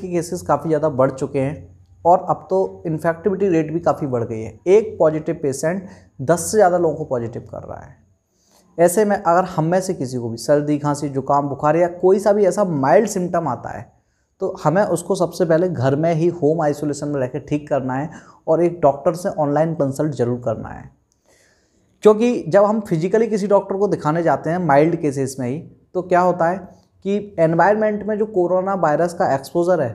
के केसेस काफ़ी ज़्यादा बढ़ चुके हैं और अब तो इन्फेक्टिविटी रेट भी काफ़ी बढ़ गई है एक पॉजिटिव पेशेंट दस से ज़्यादा लोगों को पॉजिटिव कर रहा है ऐसे में अगर हम में से किसी को भी सर्दी खांसी जुकाम बुखार या कोई सा भी ऐसा माइल्ड सिम्टम आता है तो हमें उसको सबसे पहले घर में ही होम आइसोलेशन में रह ठीक करना है और एक डॉक्टर से ऑनलाइन कंसल्ट जरूर करना है क्योंकि जब हम फिजिकली किसी डॉक्टर को दिखाने जाते हैं माइल्ड केसेस में ही तो क्या होता है कि एनवायरनमेंट में जो कोरोना वायरस का एक्सपोजर है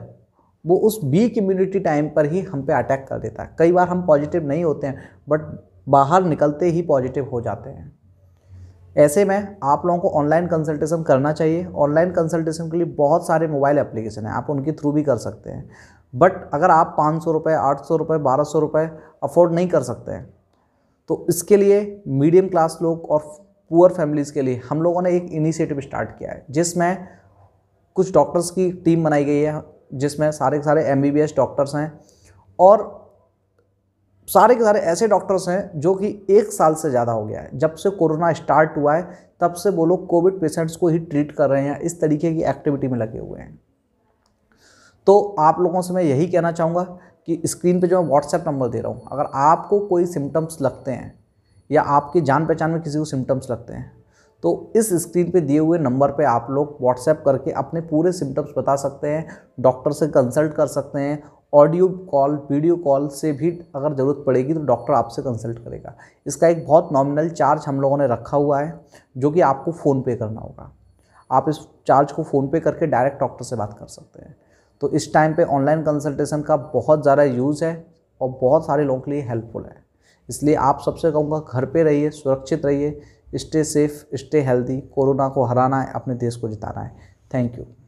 वो उस वीक इम्यूनिटी टाइम पर ही हम पे अटैक कर देता है कई बार हम पॉजिटिव नहीं होते हैं बट बाहर निकलते ही पॉजिटिव हो जाते हैं ऐसे में आप लोगों को ऑनलाइन कंसल्टेशन करना चाहिए ऑनलाइन कंसल्टेशन के लिए बहुत सारे मोबाइल एप्लीकेशन हैं आप उनके थ्रू भी कर सकते हैं बट अगर आप पाँच सौ रुपये आठ सौ रुपये बारह सौ रुपये अफोर्ड नहीं कर सकते हैं तो इसके लिए मीडियम क्लास लोग और पुअर फैमिलीज़ के लिए हम लोगों ने एक इनिशिएटिव स्टार्ट किया है जिसमें कुछ डॉक्टर्स की टीम बनाई गई है जिसमें सारे के सारे एम डॉक्टर्स हैं और सारे के सारे ऐसे डॉक्टर्स हैं जो कि एक साल से ज़्यादा हो गया है जब से कोरोना स्टार्ट हुआ है तब से वो लोग कोविड पेशेंट्स को ही ट्रीट कर रहे हैं इस तरीके की एक्टिविटी में लगे हुए हैं तो आप लोगों से मैं यही कहना चाहूँगा कि स्क्रीन पे जो मैं व्हाट्सएप नंबर दे रहा हूँ अगर आपको कोई सिम्टम्स लगते हैं या आपके जान पहचान में किसी को सिम्टम्स लगते हैं तो इस स्क्रीन पे दिए हुए नंबर पे आप लोग व्हाट्सएप करके अपने पूरे सिम्टम्स बता सकते हैं डॉक्टर से कंसल्ट कर सकते हैं ऑडियो कॉल वीडियो कॉल से भी अगर ज़रूरत पड़ेगी तो डॉक्टर आपसे कंसल्ट करेगा इसका एक बहुत नॉमिनल चार्ज हम लोगों ने रखा हुआ है जो कि आपको फ़ोन पे करना होगा आप इस चार्ज को फ़ोन पे करके डायरेक्ट डॉक्टर से बात कर सकते हैं तो इस टाइम पे ऑनलाइन कंसल्टेशन का बहुत ज़्यादा यूज़ है और बहुत सारे लोगों के लिए हेल्पफुल है इसलिए आप सबसे कहूँगा घर पे रहिए सुरक्षित रहिए stay safe stay healthy corona को हराना है अपने देश को जिताना है थैंक यू